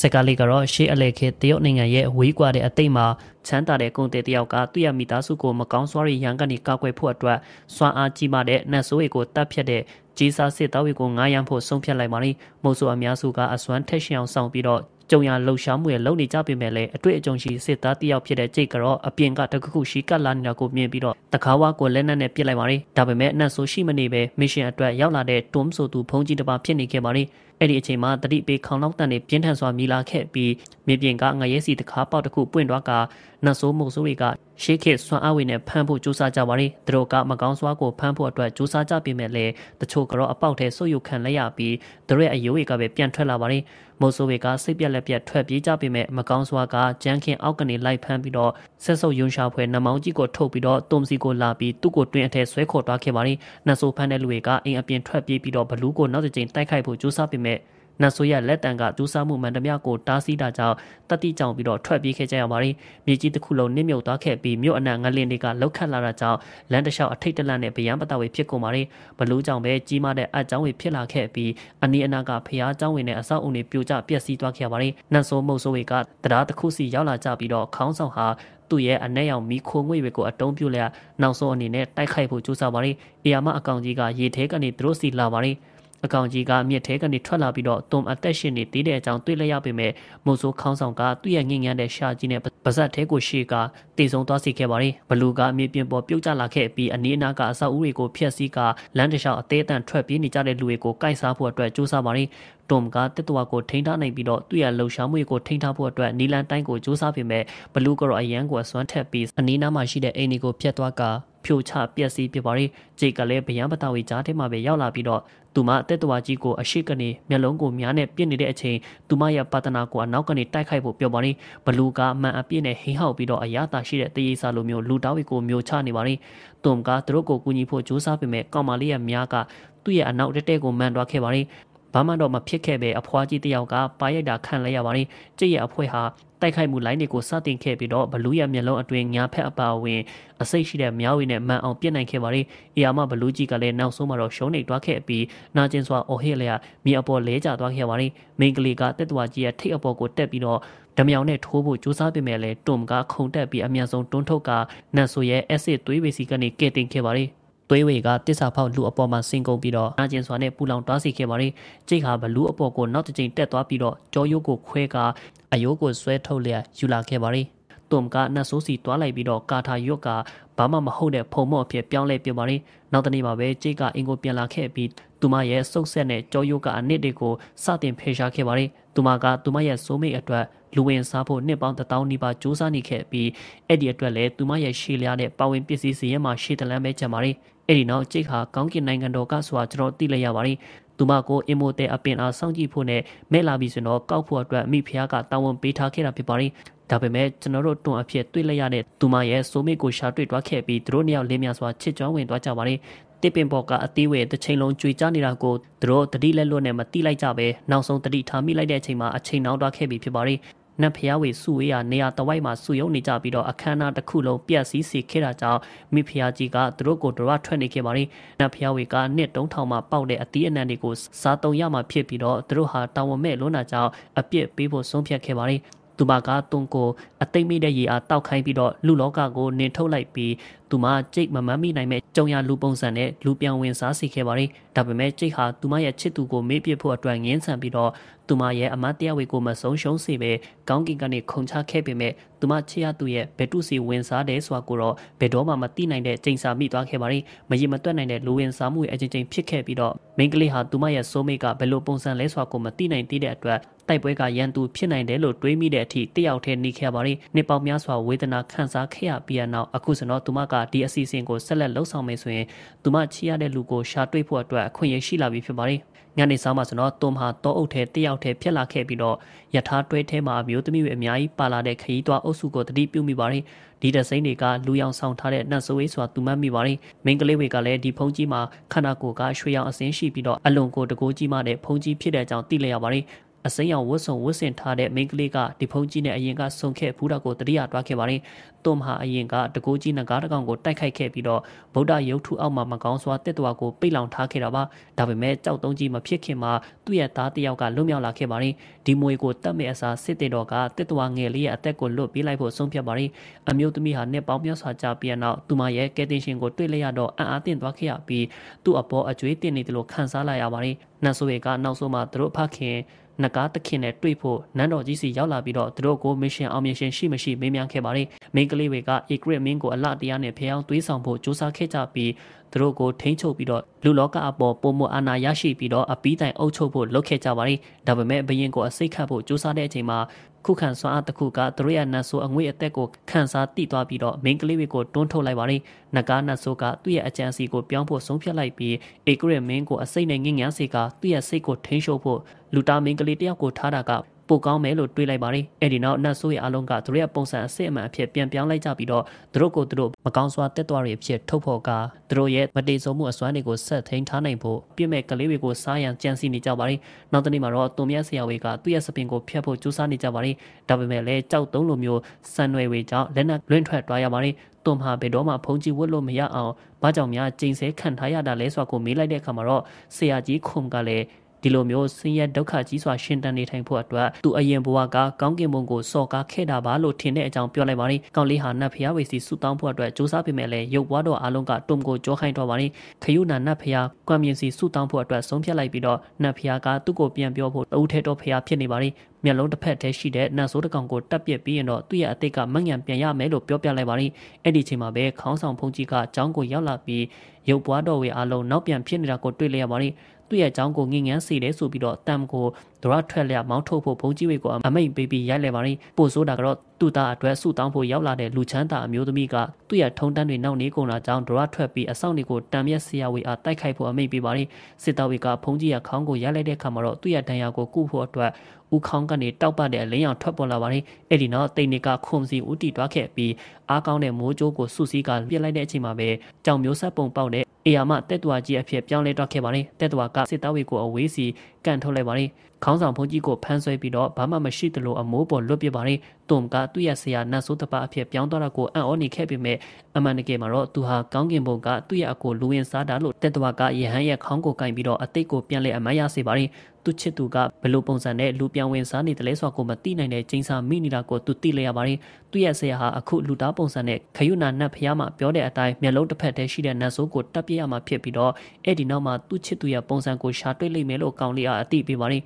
စကားလေးကတော့ရှေ့အလေခေတရုတ်နိုင်ငံရဲ့ဝေးကွာတဲ့အသိမှာချမ်းသာတဲ့ကုန်သည်တယောက်ကသူ့ရဲ့မိသားစုကိုမကောင်းစွာရန်ကနေကာကွယ်ဖို့အတွက်စွမ်းအားကြီးမာတဲ့နတ်ဆိုးတွေကိုတတ်ဖြတ်တဲ့ဂျေဆာစစ်သားတွေကိုငားရန်ဖို့ဆုံးဖြတ်လိုက်ပါလိမ့်။မုတ်ဆိုအများစုကအစွမ်းထက်ရှင်အောင်ဆောင်ပြီးတော့ကြုံရလှုပ်ရှားမှုရဲ့လုံနေကြပေမဲ့လည်းအတွေ့အကြုံရှိစစ်သားတယောက်ဖြစ်တဲ့ကြိတ်ကတော့အပြင်ကတခုခုရှိကတ်လာနေတာကိုမြင်ပြီးတော့တကားဝါကိုလက်နက်နဲ့ပစ်လိုက်ပါလိမ့်။ဒါပေမဲ့အနက်ဆိုရှိမနေပဲမစ်ရှင်အတွက်ရောက်လာတဲ့တွုံးဆိုသူဖုန်ကြီးတစ်ပါးဖြစ်နေခဲ့ပါလိမ့်။အဲ့ဒီအချိန်မှာတတိပေခေါင်နောက်တန်တွေပြင်းထန်စွာမြည်လာခဲ့ပြီးမြေပြင်ကငရဲစီတကားပေါက်တစ်ခုပွင့်သွားကနတ်ဆိုးမုတ်ဆိုးတွေကရှေးခေတ်ဆွမ်းအားဝေနဲ့ဖမ်းဖို့ကြိုးစားကြပါရင်သူတို့ကမကောင်းစွာကိုဖမ်းဖို့အတွက်ကြိုးစားကြပေမဲ့လည်းတချို့ကတော့အပေါက်ထဲဆွတ်ယုတ်ခံလက်ရပြီးသူတို့ရဲ့အယိုးတွေကပဲပြန်ထွက်လာပါရင်မိုးဆိုးတွေကစိတ်ပြက်လက်ပြက်ထွက်ပြေးကြပေမဲ့မကောင်းစွာကကြမ်းခင်အောက်ကနေလိုက်ဖမ်းပြီးတော့ဆက်ဆုပ်ယုံရှာဖွယ်နှမောင်းကြီးကိုထုတ်ပြီးတော့တုံစီကိုလာပြီးသူ့ကိုတွင်းအထက်ဆွဲခေါ်သွားခဲ့ပါတယ်။နှဆိုးဖမ်းတဲ့လူတွေကအိမ်အပြင်ထွက်ပြေးပြီးတော့ဘလူးကိုနောက်တစ်ကြိမ်တိုက်ခိုက်ဖို့ကြိုးစားပေမဲ့။နတ်ဆိုးရဲ့လက်တံကဒူးဆမှုမှန်တမျှကိုတားဆီးတာကြောင့်တတိကြောင်ပြီးတော့ထွက်ပြေးခဲ့ကြရပါတယ်။မြေကြီးတစ်ခုလုံးနစ်မြုပ်သွားခဲ့ပြီးမြို့အနှံငလင်တွေကလောက်ခတ်လာတာကြောင့်လမ်းတစ်လျှောက်အထိတ်တလန့်နဲ့ဗျံပတဝေဖြစ်ကုန်ပါတယ်။ဘလူးကြောင်ပဲကြီးမားတဲ့အကြောင်းဝေဖြစ်လာခဲ့ပြီးအနီးအနားကဖျားကြောင်ဝေနဲ့အဆောက်အုံတွေပြိုကျပျက်စီးသွားခဲ့ရပါတယ်။နတ်ဆိုးမုတ်ဆိုးဝေကတရားတစ်ခုစီရောက်လာကြပြီးတော့ခေါင်းဆောင်ဟာသူ့ရဲ့အနဲ့ရောင်မီခိုငွေတွေကိုအတုံးပြုလျက်နောက်ဆုံးအနေနဲ့တိုက်ခိုက်ဖို့ကြိုးစားပါတယ်။အီယာမအကောင်ကြီးကရေထဲကနေသူတို့စီလာပါတယ်။အကောင်ကြီးကမြစ်ထဲကနေထွက်လာပြီးတော့တုံအသက်ရှင်နေသေးတဲ့အကြောင်းတွေ့လိုက်ရပေမဲ့မုတ်ဆိုးခေါင်းဆောင်ကသူ့ရဲ့ငင်ငန်းတဲ့ရှာကြီးနဲ့ပါဇက်ထဲကိုရှေ့ကတည်ဆုံသွားစေခဲ့ပါတယ်ဘလူကအမြစ်ပြင်ပေါ်ပြုတ်ကျလာခဲ့ပြီးအနီးအနားကအဆောက်အဦတွေကိုဖျက်ဆီးကလမ်းတစ်လျှောက်အသေးအံထွက်ပြေးနေကြတဲ့လူတွေကိုကိုက်စားဖို့အတွက်ကြိုးစားပါတယ်တွမ်ကတစ်တော်ကိုထိန်းထားနိုင်ပြီးတော့သူ့ရဲ့လှုပ်ရှားမှုကိုထိန်းထားဖို့အတွက်နီလန်တိုင်းကိုစူးစမ်းပေမဲ့ဘလူးကတော့အရန်ကိုအစွမ်းထက်ပြီးအနီးနားမှာရှိတဲ့အိမ်တွေကိုဖျက်သွားကာဖြိုချပျက်စီးပြပါရီဂျေကလည်းဗျံပတဝေကြားထဲမှာပဲရောက်လာပြီးတော့သူမတက်တော်ကြီးကိုအရှိကနေမျက်လုံးကိုများနဲ့ပြစ်နေတဲ့အချိန်သူမရဲ့ပတနာကိုအနောက်ကနေတိုက်ခိုက်ဖို့ပြောပါရီဘလူကအမှန်အပြစ်နဲ့ဟိဟောက်ပြီးတော့အရသာရှိတဲ့တရေစာလိုမျိုးလူတောင်းဝေကိုမျိုးချနေပါရီတုံကသူတို့ကိုကူညီဖို့ကြိုးစားပေမဲ့ကောင်မလေးရဲ့များကသူ့ရဲ့အနောက်တက်တဲ့ကိုမှန်သွားခဲ့ပါရီဘာမှတော့မဖြစ်ခဲ့ပဲအဖွားကြီးတယောက်ကပါရိုက်တာခံလိုက်ရပါတယ်ကျစ်ရဲ့အဖွဲဟာတိုက်ခိုက်မှုလိုင်းတွေကိုစတင်ခဲ့ပြီးတော့ဘလူးရဲ့မျက်လုံးအတွင်းညာဖက်အပါဝင်အစိတ်ရှိတဲ့မြောင်းဝီနဲ့မန်အောင်ပြစ်နိုင်ခဲ့ပါတယ်။အီယာမဘလူးကြီးကလည်းနောက်ဆုံးမှာတော့ရှုံးနေတွားခဲ့ပြီးနာကျင်စွာအော်ဟစ်လျက်မြေအပေါ်လဲကျသွားခဲ့ပါတယ်။မင်းကလေးကတက်တော်ကြီးရဲ့ထိပ်အပေါ်ကိုတက်ပြီးတော့ဓမြောင်နဲ့ထိုးဖို့ကြိုးစားပေမဲ့လည်းတွမ်ကခုန်တက်ပြီးအမြန်ဆုံးတွန်းထုတ်ကနတ်ဆိုရဲ့အက်စစ်သွေးပေစီကနေကဲတင်ခဲ့ပါတယ်။သွေးဝေကတစ္ဆာဖောက်လူအပေါ်မှာဆင်းကုန်ပြီးတော့နာကျင်စွာနဲ့ပူလောင်တားဆီခဲ့ပါတယ်။ကြိတ်ဟာဘလူးအပေါ်ကိုနောက်တစ်ကြိမ်တက်သွားပြီးတော့ကြောရိုးကိုခွဲကအယိုးကိုဆွဲထုတ်လျက်ယူလာခဲ့ပါတယ်။တုံကနတ်ဆိုးစီတွားလိုက်ပြီးတော့ကာထာရွတ်ကဘာမှမဟုတ်တဲ့ဖုံမော့အဖြစ်ပြောင်းလဲပြပါတယ်။နောက်တနေ့မှာပဲကြိတ်ကအင်ကိုပြန်လာခဲ့ပြီးသူမရဲ့စုပ်ဆက်နဲ့ကြောရိုးကအနစ်တွေကိုစတင်ဖေရှားခဲ့ပါတယ်။သူမကသူမရဲ့စိုးမိတ်အတွက်လူဝင်စားဖို့နှစ်ပေါင်း1000နီးပါးစူးစမ်းနေခဲ့ပြီးအဲ့ဒီအတွက်လည်းသူမရဲ့ရှေ့လျားတဲ့ပါဝင်ပစ္စည်းစီရင်မှာရှေ့တလန်းပဲကျန်ပါတယ်။အဲ့ဒီနောက်ကျိတ်ဟာကောင်းကင်နိုင်ငံတော်ကဆိုတာကျွန်တော်သိလိုက်ရပါတယ်သူမကိုအင်မိုတဲ့အပင်အားစောင့်ကြည့်ဖို့နဲ့မဲ့လာပြီးဆိုတော့ကောက်ဖို့အတွက်မိဖုရားကတာဝန်ပေးထားခဲ့တာဖြစ်ပါတယ်ဒါပေမဲ့ကျွန်တော်တို့တွန်အဖြစ်တွေ့လိုက်ရတဲ့သူမရဲ့ဆိုမိကိုရှာတွေ့တွားခဲ့ပြီးသူတို့နှစ်ယောက်လင်းမြန်စွာချစ်ကြွဝင်သွားကြပါတယ်တစ်ပင်ပေါ်ကအသေးဝယ်တစ်ချိန်လုံးကြွေကြနေတာကိုသူတို့တတိလက်လွတ်နဲ့မတိလိုက်ကြပဲနောက်ဆုံးတတိထားမိလိုက်တဲ့အချိန်မှာအချိန်နောက်တွားခဲ့ပြီဖြစ်ပါတယ်နတ်ဖျားဝေစုဝေးရာနေရာတဝိုက်မှာစုယုံနေကြပြီးတော့အခမ်းအနားတစ်ခုလုံးပြက်စီးစေခဲ့တာကြောင့်မိဖုရားကြီးကသူတို့ကိုတို့ရထွက်နေခဲ့ပါတယ်။နတ်ဖျားဝေကနှစ်3000မှာပေါက်တဲ့အသီးအနှံတွေကိုစားသုံးရမှာဖြစ်ပြီးတော့သူတို့ဟာတာဝန်မဲ့လွန်းတာကြောင့်အပြစ်ပေးဖို့ဆုံးဖြတ်ခဲ့ပါတယ်။သူမကတွန်ကိုအသိမ့်မိတဲ့ရေအားတောက်ခိုင်းပြီးတော့လူလောကကိုနင်ထုတ်လိုက်ပြီးသူမကြိတ်မမမ်းမိနိုင်မဲ့ကြုံရလူပုံစံနဲ့လူပြောင်ဝင်စားစီခဲ့ပါရီဒါပေမဲ့ကြိတ်ဟာသူမရဲ့ချစ်သူကိုမေ့ပစ်ဖို့အတွက်ငင်းဆန်ပြီးတော့သူမရဲ့အမတ်တရားဝေကိုမဆုံးရှုံးစေပဲကောင်းကင်ကနေခုန်ချခဲ့ပေမဲ့သူမချစ်ရသူရဲ့ဘယ်တုစီဝင်စားတယ်ဆိုတာကိုတော့ဘယ်တော့မှမသိနိုင်တဲ့ချိန်စာမိသွားခဲ့ပါရင်မရင်မတွက်နိုင်တဲ့လူဝင်စားမှုရဲ့အချင်းချင်းဖြစ်ခဲ့ပြီးတော့မိန်းကလေးဟာသူမရဲ့ဆိုးမိတ်ကဘယ်လိုပုံစံလဲဆိုတာကိုမသိနိုင်သေးတဲ့အတွက်တိုက်ပွဲကရန်သူဖြစ်နိုင်တယ်လို့တွေးမိတဲ့အထိတယောက်တည်းနေခဲ့ပါရင်နှစ်ပေါင်းများစွာဝေဒနာခံစားခဲ့ရပြီးနောက်အခုစတော့သူမကဒီအစီအစဉ်ကိုဆက်လက်လှုပ်ဆောင်မယ်ဆိုရင်သူမချစ်ရတဲ့လူကိုရှာတွေ့ဖို့အတွက်အတွက်အခွင့်အရေးရှိလာပြီဖြစ်ပါတယ်။ညနေစာမှာဆိုတော့တုံဟာတောအုပ်ထဲတယောက်ထဲဖြက်လာခဲ့ပြီးတော့ယထာတွဲထဲမှာမျိုးသမီးတွေအများကြီးပါလာတဲ့ခရီးသွားအုပ်စုကိုတတိပြုမိပါတယ်။ဒီတစိမ့်တွေကလူရောင်ဆောင်ထားတဲ့နှံ့ဆိုးဝေးစွာသူမတ်မိပါတယ်။မင်းကလေးတွေကလည်းဒီဖုန်ကြီးမှာခန္ဓာကိုယ်ကရွှေရောင်အစင်းရှိပြီးတော့အလွန်ကိုတကိုးကြီးမှတဲ့ဖုန်ကြီးဖြစ်တဲ့အကြောင်းသိလျက်ရပါတယ်အစိမ်းရောင်ဝတ်စုံဝတ်ဆင်ထားတဲ့မိန်းကလေးကဒီဖုန်းကြီးနဲ့အရင်ကဆုံခဲ့ဖူးတာကိုတတိယတွားခဲ့ပါတယ်။သူ့မဟာအရင်ကတကိုးကြီးနဂါးတကောင်ကိုတိုက်ခိုက်ခဲ့ပြီးတော့ဗုဒ္ဓရုပ်ထုအောက်မှာမကောင်းစွာတက်တော်ကိုပိတ်လောင်ထားခဲ့တာပါ။ဒါပေမဲ့ကြောက်တုံးကြီးမဖြစ်ခင်မှာသူ့ရဲ့သားတစ်ယောက်ကလွတ်မြောက်လာခဲ့ပါတယ်။ဒီမွေကိုတတ်မဲ့အစားစစ်တေတော်ကတက်တော်ငယ်လေးရဲ့အသက်ကိုလွတ်ပြေးလိုက်ဖို့ဆုံးဖြတ်ပါတယ်။အမျိုးသမီးဟာနှစ်ပေါင်းများစွာကြာပြန်နောက်သူမရဲ့ကဲတင်ရှင်ကိုတွေ့လိုက်ရတော့အံ့အားသင့်သွားခဲ့ရပြီးသူ့အပေါ်အကျွေးတင်နေတယ်လို့ခံစားလိုက်ရပါတယ်။နတ်ဆိုးရဲ့ကနောက်ဆုံးမှသူတို့ဖခင်နဂါသခင်နဲ့တွေ့ဖို့နန်းတော်ကြီးစီရောက်လာပြီးတော့သူတို့ကိုမစ်ရှင်အောင်မြင်ရှင်ရှိမရှိမေးမြန်းခဲ့ပါတယ်။မိန်းကလေးတွေကဧကရမင်းကိုအလတရားနဲ့ဖျောင်းသွေးဆောင်ဖို့စူးစမ်းခဲ့ကြပြီးသူတို့ကိုထိန်းချုပ်ပြီးတော့လူလောကအပေါ်ပုံမအာဏာရရှိပြီးတော့အပီးတိုင်အုပ်ချုပ်ဖို့လုပ်ခဲ့ကြပါတယ်။ဒါပေမဲ့ဘရင်ကိုအစိတ်ခတ်ဖို့စူးစမ်းတဲ့အချိန်မှာခုခံစွမ်းအားတစ်ခုကသူတို့ရဲ့နတ်ဆိုးအငွေအသက်ကိုခန်းစားတိသွားပြီးတော့မင်းကလေးတွေကိုတွန်းထုတ်လိုက်ပါတယ်။နဂါနတ်ဆိုးကသူ့ရဲ့အကြံစီကိုပြောင်းဖို့ဆုံးဖြတ်လိုက်ပြီးဧကရမင်းကိုအစိမ့်နဲ့ငင်းငန်းစေကသူ့ရဲ့စိတ်ကိုထိန်းချုပ်ဖို့လူတာမင်းကလေးတယောက်ကိုထားတာကပိုကောင်းမယ်လို့တွေးလိုက်ပါတယ်။အဲဒီနောက်နတ်ဆိုးရဲ့အလုံးကသူတို့ရဲ့ပုံစံအစစ်အမှန်အဖြစ်ပြန်ပြောင်းလိုက်ကြပြီးတော့သူတို့ကိုသူတို့မကောင်းစွာတက်သွားတွေအဖြစ်ထုတ်ဖော်ကာသူတို့ရဲ့မတည်ဆုံမှုအစွမ်းတွေကိုဆက်ထိန်ထားနိုင်ဖို့ပြင့်မဲ့ကလေးတွေကိုစားရန်ကြံစီနေကြပါတယ်။နောက်တစ်နေ့မှာတော့တုံမြတ်ဆရာဝေကသူ့ရဲ့စပင်ကိုဖျက်ဖို့ကြိုးစားနေကြပါတယ်။ဒါပေမဲ့လည်းကြောက်တုံးလိုမျိုးဆန်ရွယ်ဝေကြောင့်လက်နက်လွင့်ထွက်သွားရပါတယ်။သွန်မှာဘယ်တော့မှဖုံးကြည့်ဝတ်လို့မရအောင်ဘာကြောင့်များကျိန်ဆဲခံထားရတာလဲဆိုတာကိုမေးလိုက်တဲ့အခါမှာတော့ဆရာကြီးခုံကလည်းဒီလိုမျိုးဆင်းရဲဒုက္ခကြီးစွာရှင်တန်နေထိုင်ဖို့အတွက်သူအရင်ဘဝကကောင်းကင်ဘုံကိုစော်ကားခဲ့တာပါလို့ထင်တဲ့အကြောင်းပြောလိုက်ပါတယ်။ကောင်းလေးဟာနတ်ဖျားဝေစီဆူတောင်းဖို့အတွက်စူးစမ်းပေမဲ့လည်းရုပ်ဘွားတော်အလုံးကတုံကိုကြောခိုင်းသွားပါတယ်။ခယုနာနတ်ဖျားကွမ်မြင်စီဆူတောင်းဖို့အတွက်ဆုံးဖြတ်လိုက်ပြီးတော့နတ်ဖျားကသူ့ကိုပြန်ပြောဖို့အုပ်ထဲတော်ဖျားဖြစ်နေပါတယ်။မျက်လုံးတစ်ဖက်တည်းရှိတဲ့နတ်ဆိုးတကောင်ကိုတက်ပြစ်ပြီးရင်တော့သူ့ရဲ့အတိတ်ကမငန်ပြန်ရမယ်လို့ပြောပြလိုက်ပါတယ်။အဲ့ဒီချိန်မှာပဲခေါင်းဆောင်ဖုန်ကြီးကအကြောင်းကိုရောက်လာပြီးရုပ်ဘွားတော်ဝေအလုံးနောက်ပြန်ဖြစ်နေတာကိုတွေ့လိုက်ရပါတယ်။သူ့ရဲ့အကြောင်းကိုငင်ငန်းစေတယ်ဆိုပြီးတော့တမ်ကိုဒရထွက်လျက်မောင်းထုတ်ဖို့ဘုံကြီးဝေကိုအမိန်ပေးပြီးရိုက်လဲပါရင်ပို့ဆိုးတာကတော့သူ့သားအတွက်ဆုတောင်းဖို့ရောက်လာတဲ့လူချမ်းသာအမျိုးသမီးကသူ့ရဲ့ထုံတန်းတွေနောက်နေကုန်တာကြောင့်ဒရထွက်ပြီးအဆောင်တွေကိုတံမြက်ဆရာဝေအားတိုက်ခိုက်ဖို့အမိန်ပေးပါရင်စစ်သားဝေကဘုံကြီးရဲ့ခေါင်းကိုရိုက်လိုက်တဲ့အခါမှာတော့သူ့ရဲ့ဒဏ်ရာကိုကုဖို့အတွက်ဦးခေါင်းကနေတောက်ပတဲ့အလင်းရောင်ထွက်ပေါ်လာပါတယ်။အဲ့ဒီနောက်တိန်နေကခုံစီဦးတီတွားခဲ့ပြီးအားကောင်းတဲ့မိုးကြိုးကိုစုစည်းကပြစ်လိုက်တဲ့အချိန်မှာပဲကြောင်မျိုးဆက်ပုံပေါက်တဲ့အေယာမတက်တွာကြီးအဖြစ်ပြောင်းလဲတော့ခဲ့ပါတယ်။တက်တွာကစစ်သားဝေကိုအဝေးစီကန်ထုတ်လိုက်ပါတယ်ခေါင်းဆောင်ဘုန်းကြီးကိုဖမ်းဆွဲပြီးတော့ဘာမှမရှိသလိုအမိုးပေါ်လွတ်ပြစ်ပါတယ်တုံကသူ့ရဲ့ဆရာနတ်ဆိုးတပါအဖြစ်ပြောင်းသွားတာကိုအံ့ဩနေခဲ့ပေမဲ့အမှန်တကယ်မှာတော့သူဟာကောင်းကင်ဘုံကသူ့ရဲ့အကိုလူဝင်စားတာလို့တက်တော်ကယဟန်ရဲ့ခေါင်းကိုကင်ပြီးတော့အတိတ်ကိုပြန်လဲအမှန်ရစေပါတယ်သူချစ်သူကဘလို့ပုံစံနဲ့လူပြောင်းဝင်စားနေတယ်လဲဆိုတာကိုမသိနိုင်တဲ့ချိန်စာမိနေတာကိုသူသိလဲရပါတယ်သူ့ရဲ့ဆရာဟာအခုလူသားပုံစံနဲ့ခယုနာနတ်ဖျားမှပြောတဲ့အတိုင်းမျက်လုံးတစ်ဖက်တည်းရှိတဲ့နတ်ဆိုးကိုတပ်ပြရမှာဖြစ်ပြီးတော့အဲ့ဒီနောက်မှာသူ့ချစ်သူရဲ့ပုံစံကိုရှာတွေ့လိမ့်မယ်လို့ကောင်းလေးအားအသိပေးပါတယ်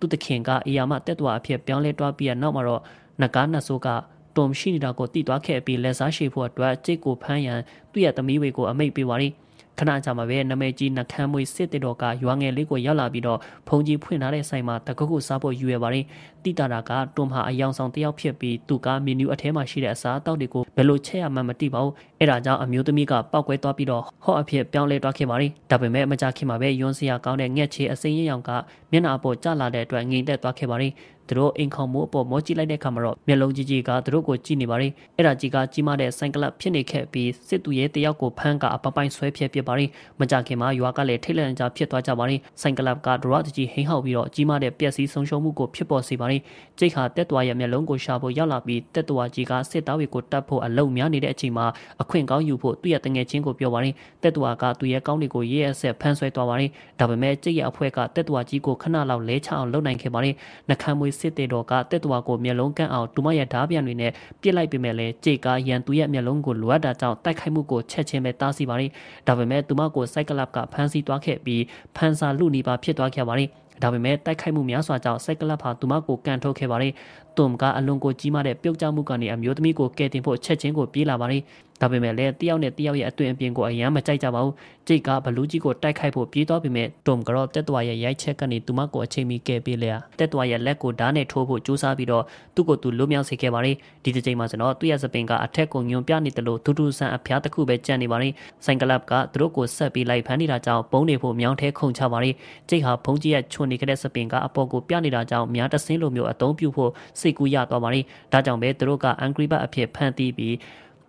သူ့သခင်ကအေယာမတက်သွားအဖြစ်ပြောင်းလဲသွားပြီးရနောက်မှာတော့နဂါနတ်ဆိုးကတုံရှိနေတာကိုတိသွားခဲ့ပြီးလက်စားရှိဖို့အတွက်ကြိတ်ကိုဖမ်းရန်သူ့ရဲ့သမီးဝေကိုအမိတ်ပေးပါရီ။ခဏကြာမှာပဲနမဲကြီးနှခမ်းမွေစစ်တဲ့တော်ကရွာငယ်လေးကိုရောက်လာပြီးတော့ဖုန်ကြီးဖွင့်ထားတဲ့ဆိုင်မှာတကုတ်ကိုစားဖို့ယူရပါတယ်တိတာတာကတွန်မှာအယောင်ဆောင်တယောက်ဖြစ်ပြီးသူကမီနူးအထဲမှာရှိတဲ့အစားအသောက်တွေကိုဘယ်လိုချက်ရမှမသိပါဘူးအဲ့ဒါကြောင့်အမျိုးသမီးကပောက်ကွဲသွားပြီးတော့ဟော့အဖြစ်ပြောင်းလဲသွားခဲ့ပါတယ်ဒါပေမဲ့မကြခင်မှာပဲယွန်းစရာကောင်းတဲ့ငှက်ချေအစိမ်းရောင်ကမျက်နှာပေါ်ကျလာတဲ့အတွက်ငြိမ်သက်သွားခဲ့ပါတယ်သူတို့အိမ်ခေါမှုအပေါ်မောကြည့်လိုက်တဲ့အခါမှာတော့မျက်လုံးကြီးကြီးကသူတို့ကိုကြည့်နေပါတယ်အဲ့ဒါကြီးကကြီးမားတဲ့ဆိုင်ကလပ်ဖြစ်နေခဲ့ပြီးစစ်သူရဲတယောက်ကိုဖမ်းကအပပိုင်ဆွဲဖြဲပြစ်ပါတယ်မကြခင်မှာရွာကလည်းထိတ်လန့်ကြဖြစ်သွားကြပါတယ်ဆိုင်ကလပ်ကဒရတ်ကြီးဟိန်းဟောက်ပြီးတော့ကြီးမားတဲ့ပျက်စီးဆုံးရှုံးမှုကိုဖြစ်ပေါ်စေပါတယ်ကြိတ်ခါတက်သွားရဲ့မျက်လုံးကိုရှာဖို့ရောက်လာပြီးတက်သွားကြီးကစစ်သားတွေကိုတတ်ဖို့အလုံများနေတဲ့အချိန်မှာအခွင့်ကောင်းယူဖို့သူ့ရဲ့တငယ်ချင်းကိုပြောပါတယ်တက်သွားကသူ့ရဲ့ကောင်းတွေကိုရဲအဆက်ဖမ်းဆွဲသွားပါတယ်ဒါပေမဲ့ကြိတ်ရဲ့အဖွဲကတက်သွားကြီးကိုခဏလောက်လဲချအောင်လုပ်နိုင်ခဲ့ပါတယ်နှကမ်းမွေးစစ်တေတော်ကတက်တော်ကိုမျက်လုံးကန့်အောင်ဒူမရဲ့ဓားပြန်တွေနဲ့ပြစ်လိုက်ပေမဲ့လည်းကြေကာရန်သူရဲ့မျက်လုံးကိုလိုအပ်တာကြောင့်တိုက်ခိုက်မှုကိုချက်ချင်းပဲတားဆီးပါလိမ့်။ဒါပေမဲ့သူမကိုစိုက်ကလပ်ကဖမ်းဆီးသွားခဲ့ပြီးဖန်စာလူနီပါဖြစ်သွားခဲ့ပါလိမ့်။ဒါပေမဲ့တိုက်ခိုက်မှုများစွာကြောင့်စိုက်ကလပ်ဟာသူမကိုကန်ထုတ်ခဲ့ပါတယ်။သူမကအလွန်ကိုကြီးမားတဲ့ပြုတ်ကျမှုကနေအမျိုးသမီးကိုကယ်တင်ဖို့ချက်ချင်းကိုပြေးလာပါတယ်။ဒါပေမဲ့လည်းတယောက်နဲ့တယောက်ရဲ့အတွင်အပြင်ကိုအရန်မကြိုက်ကြပါဘူးကြိတ်ကဘလူးကြီးကိုတိုက်ခိုက်ဖို့ပြေးသွားပြီမဲ့တုံကတော့တက်သွားရဲ့ရိုက်ချက်ကနေသူမကိုအချိန်မီကယ်ပေးလိုက်ရတက်သွားရဲ့လက်ကိုဓာတ်နဲ့ထိုးဖို့ကြိုးစားပြီးတော့သူ့ကိုသူလွတ်မြောက်စေခဲ့ပါတယ်ဒီတစ်ချိန်မှာကျွန်တော်သူ့ရဲ့စပင်ကအထက်ကိုညွန်ပြနေတယ်လို့ဒူဒူဆန်အဖျားတစ်ခုပဲကြံ့နေပါတယ်ဆိုင်ကလပ်ကသူတို့ကိုဆက်ပြီးလိုက်ဖမ်းနေတာကြောင့်ပုံးနေဖို့မြောင်းထဲခုန်ချပါတယ်ကြိတ်ဟာဖုံးကြီးရဲ့ချွန်နေခဲ့တဲ့စပင်ကအပေါ်ကိုပြနေတာကြောင့်များတဆင်းလိုမျိုးအသုံးပြုဖို့စိတ်ကူးရသွားပါတယ်ဒါကြောင့်ပဲသူတို့က Angry Bird အဖြစ်ဖန်တီးပြီး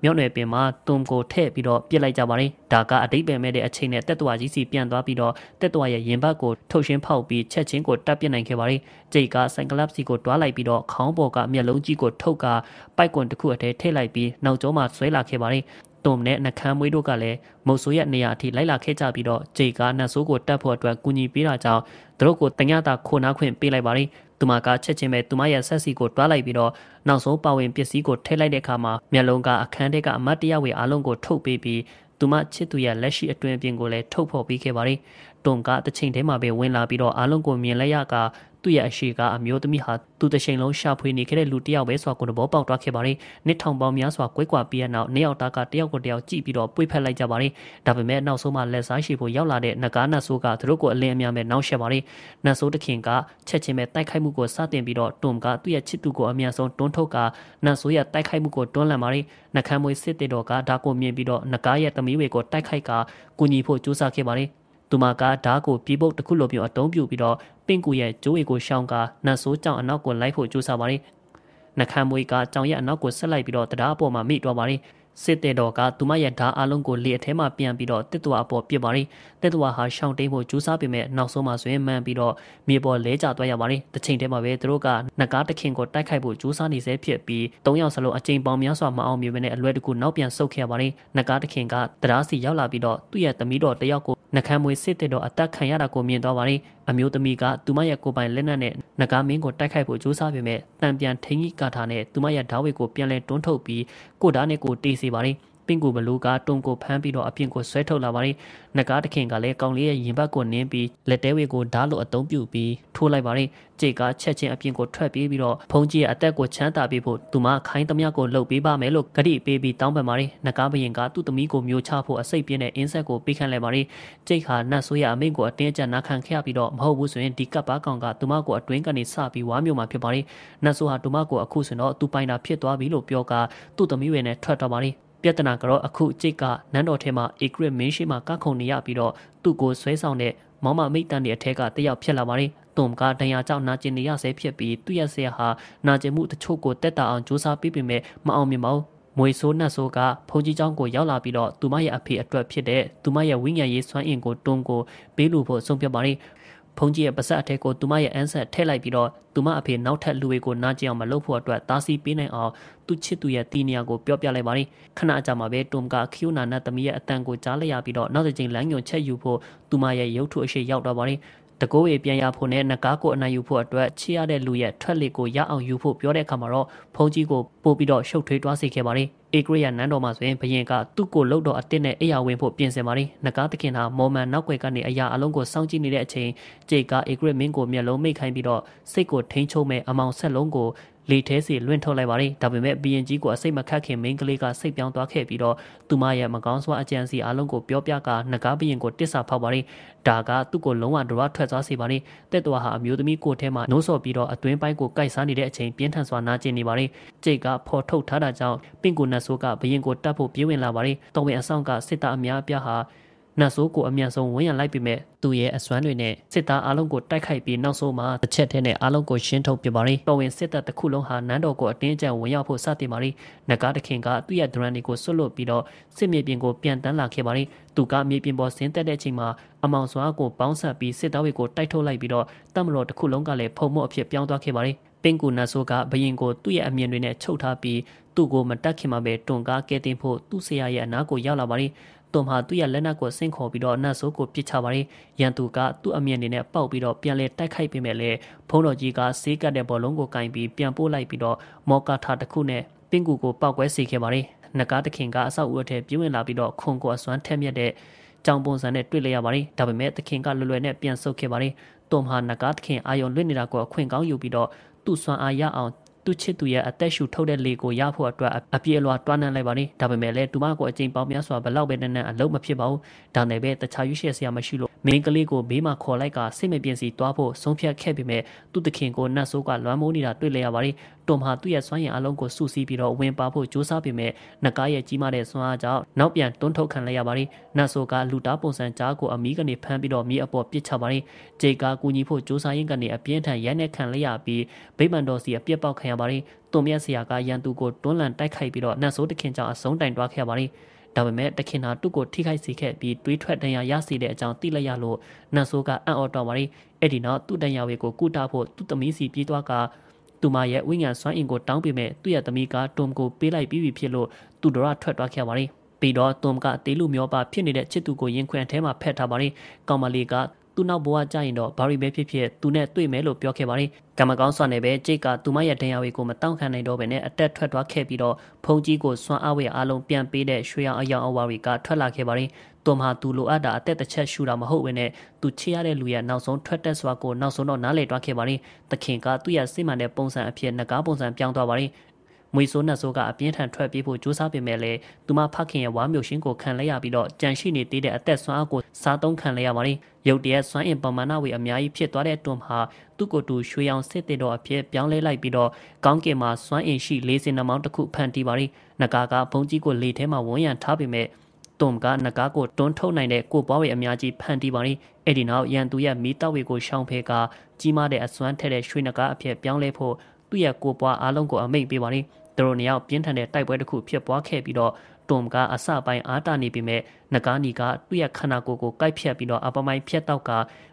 မြုပ်နယ်ပင်မှာတုံကိုထည့်ပြီးတော့ပြစ်လိုက်ကြပါတယ်။ဒါကအတိတ်ပင်မဲ့တဲ့အချိန်နဲ့တက်တော်ကြီးစီပြန်သွားပြီးတော့တက်တော်ရဲ့ရင်ဘတ်ကိုထုတ်ရှင်းဖောက်ပြီးချက်ချင်းကိုတပ်ပစ်နိုင်ခဲ့ပါတယ်။ကြိတ်ကဆိုင်ကလပ်စီကိုတွားလိုက်ပြီးတော့ခေါင်းပေါ်ကမျက်လုံးကြီးကိုထုတ်ကပိုက်ကွန်တစ်ခုအထဲထည့်လိုက်ပြီးနောက်ကျောမှာဆွဲလာခဲ့ပါတယ်။တုံနဲ့နှကမ်းမွေးတို့ကလည်းမုတ်ဆိုးရဲ့နေရာအထိလိုက်လာခဲ့ကြပြီးတော့ဂျေကာနတ်ဆိုးကိုတတ်ဖို့အတွက်ကူညီပေးတာကြောင့်သူတို့ကိုတညတာခိုနာခွင့်ပေးလိုက်ပါတယ်သူမကချက်ချင်းပဲသူမရဲ့ဆက်စီကိုတွားလိုက်ပြီးတော့နောက်ဆုံးပါဝင်ပစ္စည်းကိုထည့်လိုက်တဲ့အခါမှာမျက်လုံးကအခန်းထဲကအမတ်တရဝေအလုံးကိုထုတ်ပေးပြီးသူမချစ်သူရဲ့လက်ရှိအတွင်အပြင်ကိုလည်းထုတ်ဖော်ပေးခဲ့ပါတယ်တွန်ကတစ်ချိန်တည်းမှာပဲဝင်လာပြီးတော့အားလုံးကိုမြင်လိုက်ရကသူ့ရဲ့အရှိကအမျိုးသမီးဟာသူ့တချိန်လုံးရှာဖွေနေခဲ့တဲ့လူတစ်ယောက်ပဲဆိုတာကိုသဘောပေါက်သွားခဲ့ပါတယ်။နှစ်ထောင်ပေါင်းများစွာကွဲကွာပြီးတဲ့နောက်နှစ်ယောက်သားကတယောက်ကိုတယောက်ကြည့်ပြီးတော့ပွေဖက်လိုက်ကြပါတယ်။ဒါပေမဲ့နောက်ဆုံးမှလက်စားရှိဖို့ရောက်လာတဲ့နဂါနတ်ဆိုးကသူတို့ကိုအလင်းအမြန်ပဲနှောက်ရှက်ပါတယ်။နတ်ဆိုးတခင်ကချက်ချင်းပဲတိုက်ခိုက်မှုကိုစတင်ပြီးတော့တွမ်ကသူ့ရဲ့ချစ်သူကိုအမြန်ဆုံးတွန်းထုတ်ကနတ်ဆိုးရဲ့တိုက်ခိုက်မှုကိုတွန်းလှန်ပါတယ်။နှကမ်းမွေးစစ်တေတော်ကဒါကိုမြင်ပြီးတော့နဂါရဲ့သမီးတွေကိုတိုက်ခိုက်ကကူညီဖို့ကြိုးစားခဲ့ပါတယ်။သူမကဓားကိုပြေပုတ်တစ်ခုလိုမျိုးအတုံးပြူပြီးတော့ပင့်ကူရဲ့ကျိုးအေကိုရှောင်းကနတ်ဆိုးကြောင့်အနောက်ကိုလိုက်ဖို့ကြိုးစားပါတယ်။နှခမ်းမွေးကကြောင်ရဲ့အနောက်ကိုဆက်လိုက်ပြီးတော့တရားပေါ်မှာမိသွားပါတယ်။စစ်တဲ့တော်ကသူမရဲ့ဓာအလုံးကိုလေအထဲမှာပြန်ပြီးတော့တစ်တဝအပေါ်ပြစ်ပါရီတစ်တဝဟာရှောင်းတိန်ဖို့ကြိုးစားပေမဲ့နောက်ဆုံးမှာဆိုရင်မှန်ပြီးတော့မြေပေါ်လဲကျသွားရပါတယ်တစ်ချိန်တည်းမှာပဲသူတို့ကနှကားတခင်ကိုတိုက်ခိုက်ဖို့ကြိုးစားနေစေဖြစ်ပြီး၃ယောက်စလုံးအချိန်ပေါင်းများစွာမအောင်မြင်မဲ့အလွဲတကူနောက်ပြန်ဆုတ်ခဲ့ရပါတယ်နှကားတခင်ကတရားစီရောက်လာပြီးတော့သူ့ရဲ့သမီးတော်တယောက်ကိုနှကမ်းမွေစစ်တဲ့တော်အသက်ခံရတာကိုမြင်သွားပါတယ်အမျိုးသမီးကသူမရဲ့ကိုပိုင်လက်နက်နဲ့နဂါမင်းကိုတိုက်ခိုက်ဖို့ကြိုးစားပေမဲ့တံပြန်ထိန်ကြီးကာထာနဲ့သူမရဲ့ဓာဝေကိုပြန်လဲတွန်းထုတ်ပြီးကိုဒါနဲ့ကိုတေးစီပါတယ်။ပင့်ကိုဘလူးကတုံကိုဖမ်းပြီးတော့အပြင်ကိုဆွဲထုတ်လာပါတယ်။နဂါတခင်ကလည်းကောင်လေးရဲ့ရင်ဘတ်ကိုနင်းပြီးလက်တဲဝေကိုဓာတ်လိုအသုံးပြုပြီးထိုးလိုက်ပါတယ်။ကြေကချက်ချင်းအပြင်ကိုထွက်ပြေးပြီးတော့ဖုန်ကြီးရဲ့အသက်ကိုချမ်းသာပေးဖို့သူမခိုင်းသမျှကိုလှုပ်ပေးပါမယ်လို့ကတိပေးပြီးတောင်းပန်ပါတယ်။နဂါဘရင်ကသူ့သမီးကိုမျိုးချဖို့အစိတ်ပြင်းတဲ့အင်းဆက်ကိုပေးခံလိုက်ပါတယ်။ကြေကနတ်ဆိုးရအမိန့်ကိုအတင်းအကျပ်နာခံခဲ့ရပြီးတော့မဟုတ်ဘူးဆိုရင်ဒီကပ်ပါကောင်ကသူမကိုအတွင်းကနေစပြီးဝါမျိုးမှာဖြစ်ပါတယ်။နတ်ဆိုးဟာသူမကိုအခုဆိုတော့သူပိုင်တာဖြစ်သွားပြီလို့ပြောကသူ့သမီးဝယ်နဲ့ထွက်တော်ပါတယ်။ပြဿနာကတော့အခုကြိတ်ကနန်းတော်ထဲမှာဧကရစ်မင်းရှိမှကခုံနေရပြီးတော့သူ့ကိုဆွဲဆောင်တဲ့မောင်မမိတ်တန်ရဲ့အထက်ကတယောက်ဖြစ်လာပါတယ်။တုံကဒဏ်ရာကြောင့်နာကျင်နေရဆဲဖြစ်ပြီးသူ့ရဲ့ဆရာဟာနာကျင်မှုတချို့ကိုတက်တာအောင်စူးစမ်းပြီးပေမဲ့မအောင်မြင်ပါဘူး။မွေဆိုးနတ်ဆိုးကဖုန်ကြီးเจ้าကိုရောက်လာပြီးတော့သူမရဲ့အဖေအတွက်ဖြစ်တဲ့သူမရဲ့ဝိညာဉ်ရေးစွမ်းအင်ကိုတွန်းကိုပေးလို့ဖို့ဆုံးဖြတ်ပါတယ်ဖုန်ကြီးရဲ့ပါစပ်အထက်ကိုသူမရဲ့အန်းဆက်ထည့်လိုက်ပြီးတော့သူမအဖေနောက်ထပ်လူတွေကိုနားကြည့်အောင်မလုပ်ဖို့အတွက်တားဆီးပေးနိုင်အောင်သူချစ်သူရဲ့တီနီယာကိုပြောပြလိုက်ပါတယ်ခဏအကြာမှာပဲတွမ်ကခီယိုနာနဲ့သမီးရဲ့အတန်ကိုကြားလိုက်ရပြီးတော့နောက်တစ်ချိန်လမ်းညွန်ချက်ယူဖို့သူမရဲ့ရုပ်ထုအရှိရောက်တော့ပါတယ်တကိုးဝေပြန်ရဖို့နဲ့ငကားကိုအနိုင်ယူဖို့အတွက်ချေရတဲ့လူရဲ့ထွက်လေကိုရအောင်ယူဖို့ပြောတဲ့အခါမှာတော့ဖုန်ကြီးကိုပို့ပြီးတော့ရှုပ်ထွေးသွားစေခဲ့ပါတယ်ဧကရိယာနန်းတော်မှာဆိုရင်ဘရင်ကသူ့ကိုလှုပ်တော်အတစ်နဲ့အိယာဝင်ဖို့ပြင်ဆင်ပါတယ်။ငကားသခင်ဟာမော်မန်နောက်ွယ်ကနေအရာအလုံးကိုစောင့်ကြည့်နေတဲ့အချိန်ကြေကဧကရိမင်းကိုမျက်လုံးမိတ်ခိုင်းပြီးတော့စိတ်ကိုထိန်းချုပ်မဲ့အမောင်ဆက်လုံးကိုလေထဲစီလွင့်ထုတ်လိုက်ပါတယ်ဒါပေမဲ့ဘီယန်ကြီးကိုအစိတ်မခတ်ခင်မင်းကလေးကစိတ်ပြောင်းသွားခဲ့ပြီးတော့သူမရဲ့မကောင်းစွာအကြံစီအလုံးကိုပြောပြကငကားဘီယန်ကိုတစ်ဆဖောက်ပါတယ်ဒါကသူ့ကိုလုံးဝဒရထွက်သွားစေပါတယ်တက်တော်ဟာအမျိုးသမီးကိုထဲမှာနိုးစော်ပြီးတော့အတွင်းပိုင်းကိုကိုက်စားနေတဲ့အချိန်ပြင်းထန်စွာနာကျင်နေပါတယ်ကြိတ်ကဖော်ထုတ်ထားတာကြောင့်ပင့်ကိုနတ်ဆိုးကဘီယန်ကိုတတ်ဖို့ပြေးဝင်လာပါတယ်တော်ဝင်အဆောင်ကစစ်သားအများအပြားဟာနတ်ဆိုးကိုအမြန်ဆုံးဝန်းရံလိုက်ပြီးမဲ့သူ့ရဲ့အစွမ်းတွေနဲ့စစ်သားအားလုံးကိုတိုက်ခိုက်ပြီးနောက်ဆုံးမှာတစ်ချက်တည်းနဲ့အားလုံးကိုရှင်းထုတ်ပြပါရင်တော်ဝင်စစ်တပ်တစ်ခုလုံးဟာနန်းတော်ကိုအတင်းအကျပ်ဝင်ရောက်ဖို့စတင်ပါရင်နဂါတခင်ကသူ့ရဲ့ဒရန်တွေကိုဆွတ်လွတ်ပြီးတော့စစ်မြေပြင်ကိုပြန်တန်းလာခဲ့ပါရင်သူကမြေပြင်ပေါ်ဆင်းသက်တဲ့အချိန်မှာအမောင်စွာကိုပေါင်းဆက်ပြီးစစ်သားတွေကိုတိုက်ထုတ်လိုက်ပြီးတော့တပ်မတော်တစ်ခုလုံးကလည်းဖုံမို့အဖြစ်ပြောင်းသွားခဲ့ပါရင်ပင်ကူနတ်ဆိုးကဘရင်ကိုသူ့ရဲ့အမြင်တွေနဲ့ချုပ်ထားပြီးသူ့ကိုမတက်ခင်မှာပဲတွန်ကားကဲတင်ဖို့သူ့ဆရာရဲ့အနာကိုရောက်လာပါရင်သွန်ဟာသူ့ရဲ့လက်နက်ကိုဆင့်ခေါ်ပြီးတော့နတ်ဆိုးကိုပစ်ချပါတယ်ရန်သူကသူ့အမျက်နေနဲ့ပေါက်ပြီးတော့ပြန်လဲတိုက်ခိုက်ပေးမယ်လေဖုံးတော်ကြီးကဆေးကတ်တဲ့ဘောလုံးကိုကင်ပြီးပြန်ပို့လိုက်ပြီးတော့မော်ကာထာတစ်ခုနဲ့ပင့်ကူကိုပောက်ကွဲစေခဲ့ပါတယ်နဂါတခင်ကအဆောက်အဦအထက်ပြင်းဝင်လာပြီးတော့ခွန်ကိုအစွမ်းထက်မြက်တဲ့ကြောင်ပုံစံနဲ့တွေ့လိုက်ရပါတယ်ဒါပေမဲ့တခင်ကလွယ်လွယ်နဲ့ပြန်ဆုတ်ခဲ့ပါတယ်တွမ်ဟာနဂါတခင်အာယုံလွင့်နေတာကိုအခွင့်ကောင်းယူပြီးတော့သူ့စွမ်းအားရအောင်သူ့ချစ်သူရဲ့အသက်ရှူထုတ်တဲ့လေကိုရဖို့အတွက်အပြေအလွှာတွားနှံလိုက်ပါနေဒါပေမဲ့လည်းသူမကိုအချိန်ပေါင်းများစွာဘလောက်ပဲနဲ့နဲ့အလုံးမဖြစ်ပါဘူးဒါနဲ့ပဲတခြားရွှေ့ဆရာမရှိလို့မင်းကလေးကိုဘေးမှာခေါ်လိုက်ကာစိတ်မပြင်းစီသွားဖို့ဆုံးဖြတ်ခဲ့ပေမဲ့သူ့တခင်ကိုနတ်ဆိုးကလွမ်းမိုးနေတာတွေ့လျရပါတယ်။တွန်ဟာသူ့ရဲ့စွမ်းရည်အလုံးကိုစုစည်းပြီးတော့ဝင်ပါဖို့ကြိုးစားပေမဲ့နကားရဲ့ကြီးမားတဲ့စွမ်းအားကြောင့်နောက်ပြန်တွန်းထုတ်ခံလိုက်ရပါတယ်။နတ်ဆိုးကလူတားပုံစံကြားကိုအမီးကနေဖမ်းပြီးတော့မြေအပေါ်ပစ်ချပါတယ်။ဂျေကာကူညီဖို့ကြိုးစားရင်းကနေအပြင်းထန်ရိုက်နှက်ခံလိုက်ရပြီးဗိမာန်တော်စီအပြစ်ပေါက်ခံရပါတယ်။တွန်မြတ်ဆရာကရန်သူကိုတွန်းလှန်တိုက်ခိုက်ပြီးတော့နတ်ဆိုးတခင်ကြောင့်အဆုံးတိုင်တွားခဲ့ရပါတယ်။ဒါပေမဲ့တခင်ဟာသူ့ကိုထိခိုက်စေခဲ့ပြီးတွေးထွက်တန်ရာရစေတဲ့အကြောင်းသိလိုက်ရလို့နတ်ဆိုးကအံ့ဩတော်ပါရီအဲ့ဒီနောက်သူ့တန်ရာတွေကိုကုတဖို့သူ့သမီးစီပြေးသွားကသူမရဲ့ဝိညာဉ်စွမ်းအင်ကိုတောင်းပေမဲ့သူ့ရဲ့သမီးကတုံကိုပေးလိုက်ပြီးပြီဖြစ်လို့သူတို့ကထွက်သွားခဲ့ပါရီပြီးတော့တုံကတေလူမျောပါဖြစ်နေတဲ့ချစ်သူကိုရင်ခွင်ထဲမှာဖက်ထားပါရီကောင်မလေးကသူ့နောက်ဘဝကြရင်တော့ဘာရီပဲဖြစ်ဖြစ်သူနဲ့တွေ့မယ်လို့ပြောခဲ့ပါတယ်။ကံမကောင်းစွာနဲ့ပဲကြိတ်ကသူမရဲ့ဒဏ်ရာတွေကိုမတောင့်ခံနိုင်တော့ဘဲနဲ့အတက်ထွက်သွားခဲ့ပြီးတော့ဖုန်ကြီးကိုစွမ်းအားဝဲအားလုံးပြန်ပေးတဲ့ရွှေရောင်အယောင်အဝါတွေကထွက်လာခဲ့ပါတယ်။သူမှသူလိုအပ်တာအသက်တစ်ချက်ရှူတာမဟုတ်ဘဲနဲ့သူချစ်ရတဲ့လူရဲ့နောက်ဆုံးထွက်တက်စွာကိုနောက်ဆုံးတော့နားလည်တွားခဲ့ပါတယ်။သခင်ကသူ့ရဲ့စိတ်မှန်တဲ့ပုံစံအဖြစ်ငကားပုံစံပြောင်းသွားပါတယ်။မွေဆိုးနှက်ဆိုးကအပြင်းထန်ထွက်ပြေးဖို့ကြိုးစားပေမဲ့လည်းသူမဖခင်ရဲ့ဝါမျိုးရှင်းကိုခံလိုက်ရပြီးတော့ကြံရှိနေသေးတဲ့အသက်ဆွမ်းအားကိုစားသုံးခံလိုက်ရပါတယ်။ရုတ်တရက်စွမ်းအင်ပမာဏဝေအများကြီးဖြစ်သွားတဲ့တွမ်ဟာသူ့ကိုယ်သူရွှေအောင်စစ်တေတော်အဖြစ်ပြောင်းလဲလိုက်ပြီးတော့ကောင်းကင်မှာစွမ်းအင်ရှိ၄စင်နှမောင်းတစ်ခုဖန်တီးပါရီနဂါကဘုံကြီးကိုလေထဲမှာဝန်းရံထားပေမဲ့တွမ်ကနဂါကိုတွန်းထုတ်နိုင်တဲ့ကိုပွားဝေအများကြီးဖန်တီးပါရီအဲ့ဒီနောက်ရန်သူရဲ့မိသားဝေကိုရှောင်ဖဲကကြီးမားတဲ့အစွမ်းထက်တဲ့ရွှေနဂါအဖြစ်ပြောင်းလဲဖို့သူ့ရဲ့ကိုပွားအားလုံးကိုအမိန့်ပေးပါရီသူတို့နှစ်ယောက်ပြင်းထန်တဲ့တိုက်ပွဲတစ်ခုဖြစ်ပွားခဲ့ပြီးတော့တွမ်ကအစပိုင်းအားတနေပေမဲ့နဂါနီကသူ့ရဲ့ခန္ဓာကိုယ်ကိုကိုက်ဖြတ်ပြီးတော့အပမိုင်းဖြတ်တော့က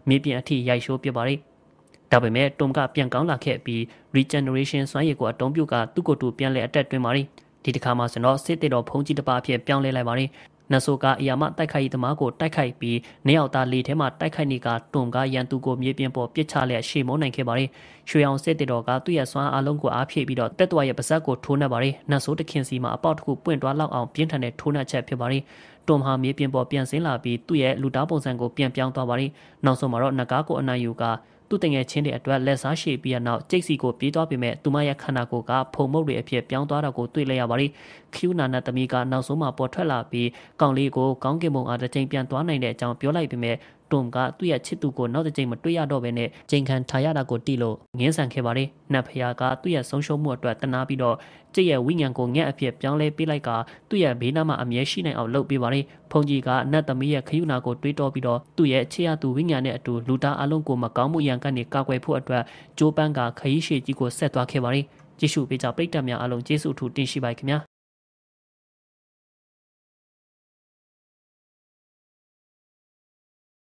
မြေပြင်အထိရိုက်ရှိုးပြပါတယ်။ဒါပေမဲ့တွမ်ကပြန်ကောင်းလာခဲ့ပြီး regeneration စွမ်းရည်ကိုအတုံးပြုတ်ကသူ့ကိုယ်သူပြန်လဲအတက်တွင်းပါတယ်။ဒီတစ်ခါမှာဆိုတော့စစ်တေတော်ဖုံးကြီးတစ်ပါးအဖြစ်ပြောင်းလဲလိုက်ပါတယ်။နဆိုကအယာမတိုက်ခိုက်သမားကိုတိုက်ခိုက်ပြီးနေအောင်သားလေထဲမှာတိုက်ခိုက်နေကတွန်ကားရန်သူကိုမြေပြင်ပေါ်ပစ်ချလျက်ရှေ့မုန်းနိုင်ခဲ့ပါတယ်။ရွှေအောင်စစ်တေတော်ကသူ့ရဲ့စွမ်းအားလုံးကိုအားဖြည့်ပြီးတော့တက်တော်ရဲ့ပါဇက်ကိုထိုးနှက်ပါတယ်။နဆိုတခင်စီမှာအပေါက်တစ်ခုပွင့်သွားလောက်အောင်ပြင်းထန်တဲ့ထိုးနှက်ချက်ဖြစ်ပါတယ်။တွန်ဟာမြေပြင်ပေါ်ပြန်ဆင်းလာပြီးသူ့ရဲ့လူသားပုံစံကိုပြန်ပြောင်းသွားပါတယ်။နောက်ဆုံးမှာတော့နဂါကိုအနိုင်ယူကသူ့တငယ်ချင်းတွေအတွက်လက်စားရှည်ပြီးရနောက်ကျိတ်စီကိုပြေးသွားပေမဲ့သူမရဲ့ခန္ဓာကိုယ်ကဖုံမုတ်တွေအဖြစ်ပြောင်းသွားတာကိုတွေ့လိုက်ရပါတယ်။ခ ्यू နာနာသမီးကနောက်ဆုံးမှပေါ်ထွက်လာပြီးကောင်လေးကိုကောင်းကင်ဘုံအားတစ်ချိန်ပြန်သွားနိုင်တဲ့အကြောင်းပြောလိုက်ပေမဲ့တွမ်ကသူ့ရဲ့ချစ်သူကိုနောက်တစ်ချိန်မတွေ့ရတော့ဘဲနဲ့ချိန်ခံထားရတာကိုတိလို့ငင်းဆန်ခဲ့ပါတယ်။နတ်ဖျားကသူ့ရဲ့ဆုံးရှုံးမှုအတွက်တနာပြီးတော့ကျစ်ရဲ့ဝိညာဉ်ကိုငှက်အဖြစ်ပြောင်းလဲပေးလိုက်ကသူ့ရဲ့ဘေးနားမှာအမြဲရှိနိုင်အောင်လုပ်ပေးပါတယ်။ဖုန်ကြီးကနတ်သမီးရဲ့ခရုဏာကိုတွေးတောပြီးတော့သူ့ရဲ့ချစ်ရသူဝိညာဉ်နဲ့အတူလူသားအလုံးကိုမကောင်းမှုရန်ကနေကာကွယ်ဖို့အတွက်ဂျိုးပန်းကခရီးရှည်ကြီးကိုဆက်သွားခဲ့ပါတယ်။ကြည့်ရှုပေးကြပရိသတ်များအားလုံးကျေးဇူးအထူးတင်ရှိပါခင်ဗျာ။